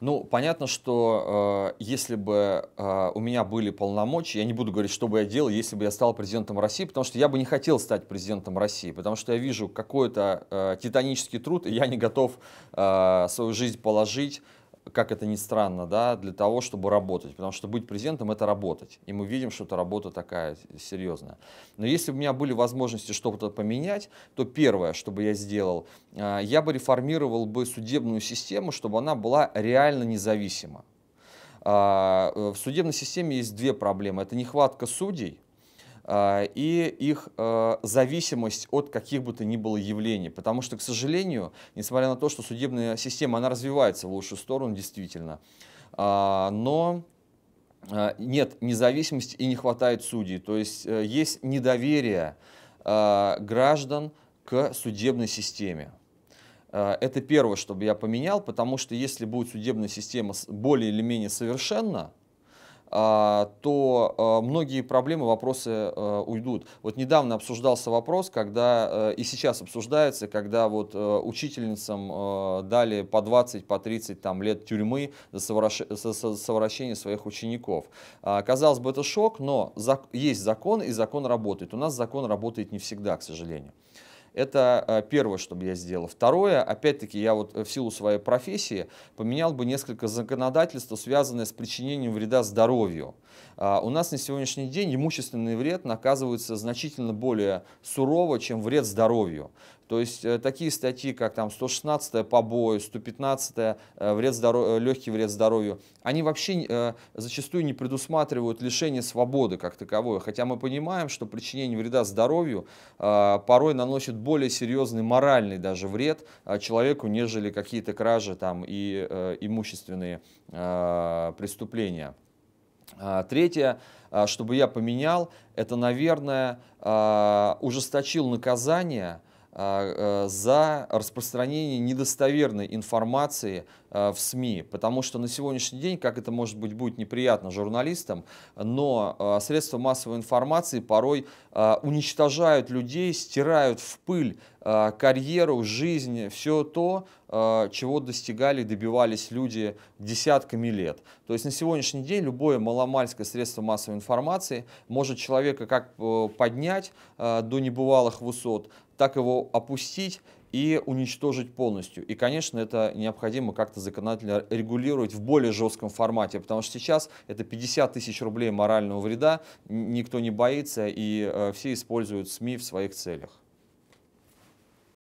Ну, понятно, что э, если бы э, у меня были полномочия, я не буду говорить, что бы я делал, если бы я стал президентом России, потому что я бы не хотел стать президентом России, потому что я вижу какой-то э, титанический труд, и я не готов э, свою жизнь положить как это ни странно, да, для того, чтобы работать. Потому что быть президентом – это работать. И мы видим, что это работа такая серьезная. Но если бы у меня были возможности что-то поменять, то первое, что бы я сделал, э, я бы реформировал бы судебную систему, чтобы она была реально независима. А, э, в судебной системе есть две проблемы. Это нехватка судей – а, и их а, зависимость от каких бы то ни было явлений. Потому что, к сожалению, несмотря на то, что судебная система, она развивается в лучшую сторону, действительно, а, но нет независимости и не хватает судей. То есть э, есть недоверие граждан к судебной системе. Это первое, чтобы я поменял, потому что если будет судебная система более или менее совершенна, а, то а, многие проблемы, вопросы а, уйдут. Вот недавно обсуждался вопрос, когда э, и сейчас обсуждается, когда вот э, учительницам э, дали по 20, по 30 там, лет тюрьмы за совращение своих учеников. Казалось бы, это шок, но есть закон, и закон работает. У нас закон работает не всегда, к сожалению. Это э, первое, что бы я сделал. Второе, опять-таки, я вот э, в силу своей профессии поменял бы несколько законодательств, связанных с причинением вреда здоровью. А, у нас на сегодняшний день имущественный вред наказывается значительно более сурово, чем вред здоровью. То есть э, такие статьи, как там 116 побои, 115 э, вред здоров... Э, легкий вред здоровью, они вообще э, зачастую не предусматривают лишение свободы как таковое. Хотя мы понимаем, что причинение вреда здоровью э, порой наносит более серьезный моральный даже вред человеку, нежели какие-то кражи там, и э, имущественные преступления. А, третье, а, чтобы я поменял, это, наверное, а, ужесточил наказание а, э, за распространение недостоверной информации э, в СМИ, потому что на сегодняшний день, как это может быть будет неприятно журналистам, но э, средства массовой информации порой уничтожают людей, стирают в пыль карьеру, жизнь, все то, чего достигали добивались люди десятками лет. То есть на сегодняшний день любое маломальское средство массовой информации может человека как поднять до небывалых высот, так его опустить и уничтожить полностью. И, конечно, это необходимо как-то законодательно регулировать в более жестком формате, потому что сейчас это 50 тысяч рублей морального вреда, никто не боится, и э, все используют СМИ в своих целях.